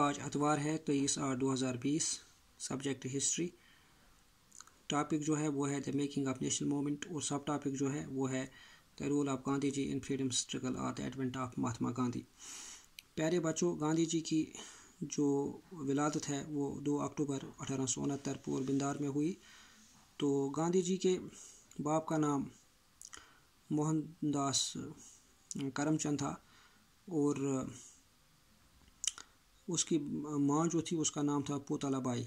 आज अतवार है तेईस आठ दो हज़ार बीस सब्जेक्ट हिस्ट्री टॉपिक जो है वो है the making of national movement और सब टॉपिक जो है वो है the role of Gandhi ji in freedom struggle or the advent of Mahatma Gandhi प्यारे बच्चों गांधी जी की जो विलादत है वो दो अक्टूबर अठारह सौ उनहत्तर पोरबिंदार में हुई तो गांधी जी के बाप का नाम मोहनदास करमचंद था और उसकी माँ जो थी उसका नाम था पोताला बाई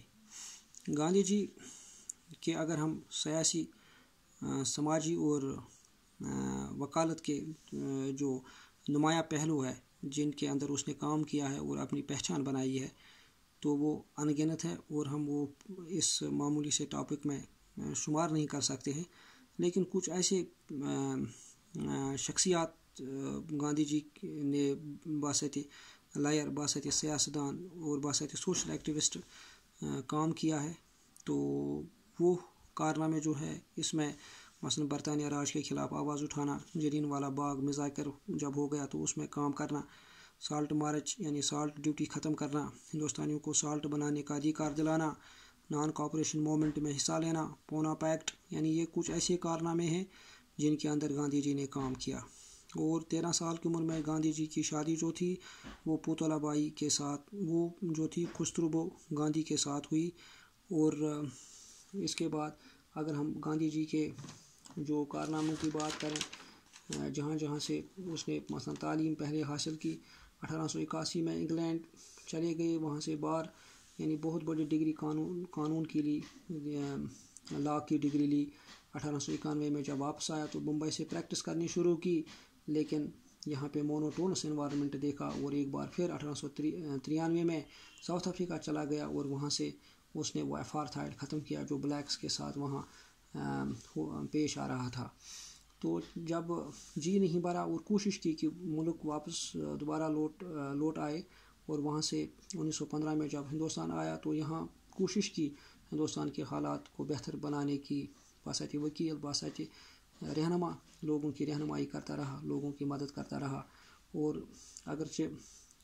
गांधी जी के अगर हम सियासी समाजी और वकालत के जो नुमाया पहलू है जिनके अंदर उसने काम किया है और अपनी पहचान बनाई है तो वो अनगिनत है और हम वो इस मामूली से टॉपिक में शुमार नहीं कर सकते हैं लेकिन कुछ ऐसे शख्सियात गांधी जी ने बासत लायर बासत सियासदान और बासत सोशल एक्टिविस्ट काम किया है तो वो कारनामे जो है इसमें मसल बरतानिया राज के ख़िलाफ़ आवाज़ उठाना जरीन वाला बाग मज़ाकर जब हो गया तो उसमें काम करना साल्ट मार्च यानी साल्ट ड्यूटी ख़त्म करना हिंदुस्तानियों को साल्ट बनाने का अधिकार दिलाना नॉन कॉपरेशन मोमेंट में हिस्सा लेना पोना पैक्ट यानी ये कुछ ऐसे कारनामे हैं जिनके अंदर गांधी जी ने काम किया और तेरह साल की उम्र में गांधी जी की शादी जो थी वो बाई के साथ वो जो थी खुशतरुबो गांधी के साथ हुई और इसके बाद अगर हम गांधी जी के जो कारनामों की बात करें जहाँ जहाँ से उसने मसला तालीम पहले हासिल की अठारह में इंग्लैंड चले गए वहाँ से बाहर यानी बहुत बड़ी डिग्री कानून कानून की ली लॉ की डिग्री ली अठारह में जब वापस आया तो मुंबई से प्रैक्टिस करनी शुरू की लेकिन यहाँ पे मोनोटोनस इन्वायरमेंट देखा और एक बार फिर अठारह सौ में साउथ अफ्रीका चला गया और वहाँ से उसने वो एफार्थाइड ख़त्म किया जो ब्लैक्स के साथ वहाँ पेश आ रहा था तो जब जी नहीं भरा और कोशिश की कि मुल्क वापस दोबारा लौट लौट आए और वहाँ से 1915 में जब हिंदुस्तान आया तो यहाँ कोशिश की हिंदुस्तान के हालात को बेहतर बनाने की बासाती वकील बासाती रहनमा लोगों की रहनमाई करता रहा लोगों की मदद करता रहा और अगरचे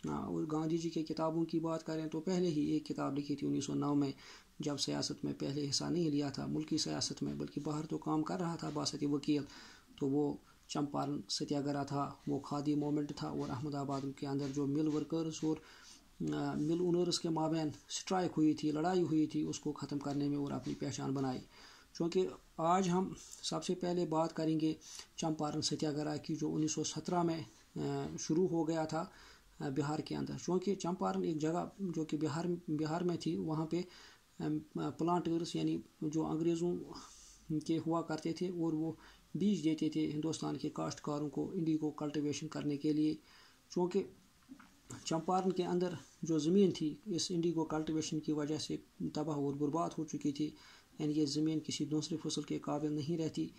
और गांधी जी के किताबों की बात करें तो पहले ही एक किताब लिखी थी 1909 में जब सियासत में पहले हिस्सा नहीं लिया था मुल्क सियासत में बल्कि बाहर तो काम कर रहा था बासती वकील तो वो चंपारण सत्याग्रह था वो खादी मोमेंट था और अहमदाबाद के अंदर जो मिल वर्कर्स और मिल ओनर्स के माबेन स्ट्राइक हुई थी लड़ाई हुई थी उसको ख़त्म करने में और अपनी पहचान बनाई चूँकि आज हम सबसे पहले बात करेंगे चंपारण सत्याग्रह की जो 1917 में शुरू हो गया था बिहार के अंदर चूँकि चंपारण एक जगह जो कि बिहार बिहार में थी वहाँ पे प्लांटर्स यानी जो अंग्रेज़ों के हुआ करते थे और वो बीज देते थे हिंदुस्तान के काश्तकारों को इंडिगो कल्टिवेशन करने के लिए चूँकि चंपारण के अंदर जो ज़मीन थी इस इंडिगो कल्टिवेशन की वजह से तबाह और बर्बाद हो चुकी थी यानी ये ज़मीन किसी दूसरी फसल के काबिल नहीं रहती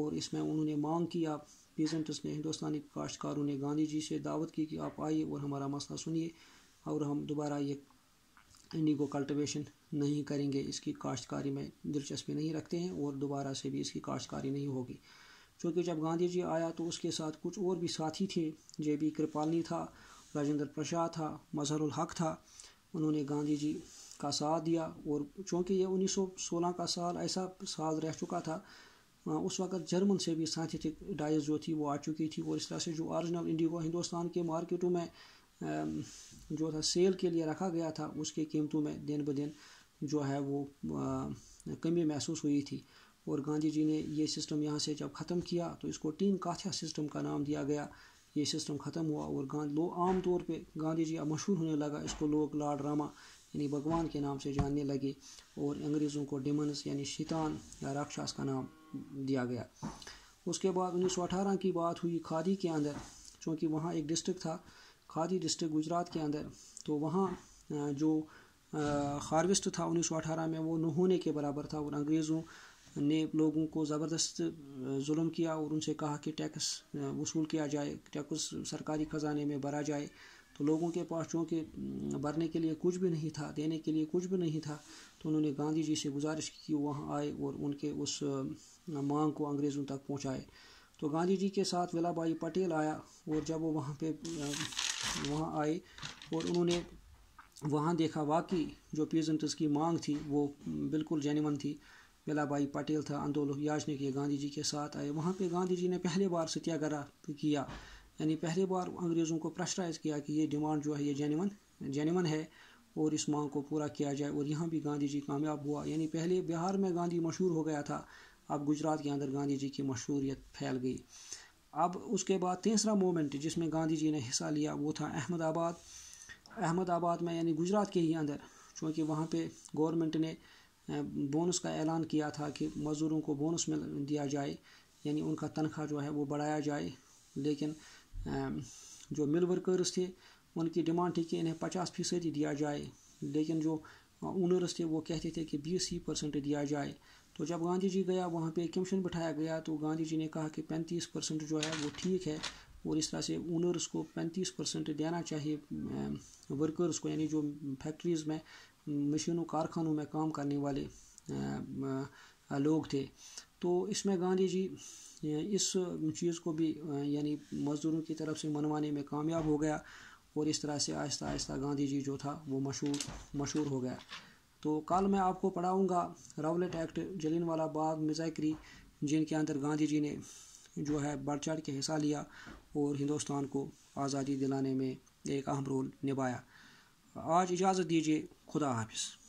और इसमें उन्होंने मांग की आप पीजेंट्स ने हिंदुस्तानी काश्तकारों ने गांधी जी से दावत की कि आप आइए और हमारा मसला सुनिए और हम दोबारा ये इंडिगो कल्टिवेशन नहीं करेंगे इसकी काश्तकारी में दिलचस्पी नहीं रखते हैं और दोबारा से भी इसकी काश्तकारी नहीं होगी क्योंकि जब गांधी जी आया तो उसके साथ कुछ और भी साथी थे जे बी कृपालनी था राजेंद्र प्रसाद था मजहरुल हक था उन्होंने गांधी जी का साथ दिया और चूँकि ये 1916 का साल ऐसा साल रह चुका था उस वक्त जर्मन से भी साइंटिफिक डाइस जो थी वो आ चुकी थी और इस तरह से जो ऑरिजिनल इंडिगो हिंदुस्तान के मार्केटों में जो था सेल के लिए रखा गया था उसकी कीमतों में दिन ब दिन जो है वो कमी महसूस हुई थी और गांधी जी ने ये सिस्टम यहाँ से जब ख़त्म किया तो इसको टीम काथिया सिस्टम का नाम दिया गया ये सिस्टम ख़त्म हुआ और लोग आम तौर पे गांधी जी अब मशहूर होने लगा इसको लोग लाड रामा यानी भगवान के नाम से जानने लगे और अंग्रेज़ों को डिमनस यानी शैतान या राक्षस का नाम दिया गया उसके बाद उन्नीस की बात हुई खादी के अंदर चूँकि वहाँ एक डिस्ट्रिक्ट था खादी डिस्ट्रिक्ट गुजरात के अंदर तो वहाँ जो हारवेस्ट था उन्नीस में वो न होने के बराबर था और अंग्रेज़ों ने लोगों को ज़बरदस्त जुल्म किया और उनसे कहा कि टैक्स वसूल किया जाए टैक्स सरकारी ख़जाने में भरा जाए तो लोगों के पास चूँकि भरने के लिए कुछ भी नहीं था देने के लिए कुछ भी नहीं था तो उन्होंने गांधी जी से गुजारिश की वहाँ आए और उनके उस मांग को अंग्रेज़ों तक पहुँचाए तो गांधी जी के साथ विलाबाई पटेल आया और जब वो वहाँ पे वहाँ आए और उन्होंने वहाँ देखा वाकई जो पीजेंट्स की मांग थी वो बिल्कुल जेनवन थी भाई पटेल था आंदोलन याजने के गांधी जी के साथ आए वहाँ पे गांधी जी ने पहली बार सत्याग्रह किया यानी पहली बार अंग्रेज़ों को प्रेशराइज किया कि ये डिमांड जो है ये जेनवन जेनवन है और इस मांग को पूरा किया जाए और यहाँ भी गांधी जी कामयाब हुआ यानी पहले बिहार में गांधी मशहूर हो गया था अब गुजरात के अंदर गांधी जी की मशहूरियत फैल गई अब उसके बाद तीसरा मोमेंट जिसमें गांधी जी ने हिस्सा लिया वो था अहमदाबाद अहमदाबाद में यानी गुजरात के ही अंदर चूँकि वहाँ पे गवर्नमेंट ने बोनस का ऐलान किया था कि मज़दूरों को बोनस मिल दिया जाए यानी उनका तनख्वाह जो है वो बढ़ाया जाए लेकिन जो मिल वर्कर्स थे उनकी डिमांड थी कि इन्हें पचास फ़ीसद ही दिया जाए लेकिन जो ओनर्स थे वो कहते थे कि बीस ही परसेंट दिया जाए तो जब गांधी जी गया वहाँ पे कमीशन बिठाया गया तो गांधी जी ने कहा कि पैंतीस परसेंट जो है वो ठीक है और इस तरह से ओनर्स को पैंतीस परसेंट देना चाहिए वर्कर्स को यानी जो फैक्ट्रीज़ में मशीनों कारखानों में काम करने वाले लोग थे तो इसमें गांधी जी इस चीज़ को भी यानी मज़दूरों की तरफ से मनवाने में कामयाब हो गया और इस तरह से आहिस्ता आहिस्ता गांधी जी जो था वो मशहूर मशहूर हो गया तो कल मैं आपको पढ़ाऊँगा रावलेट एक्ट जलिन वाला बाग मिजाकरी जिनके अंदर गांधी जी ने जो है बढ़ चढ़ के हिस्सा लिया और हिंदुस्तान को आज़ादी दिलाने में एक अहम रोल निभाया आज इजाज़त दीजिए खुदा हाफिज़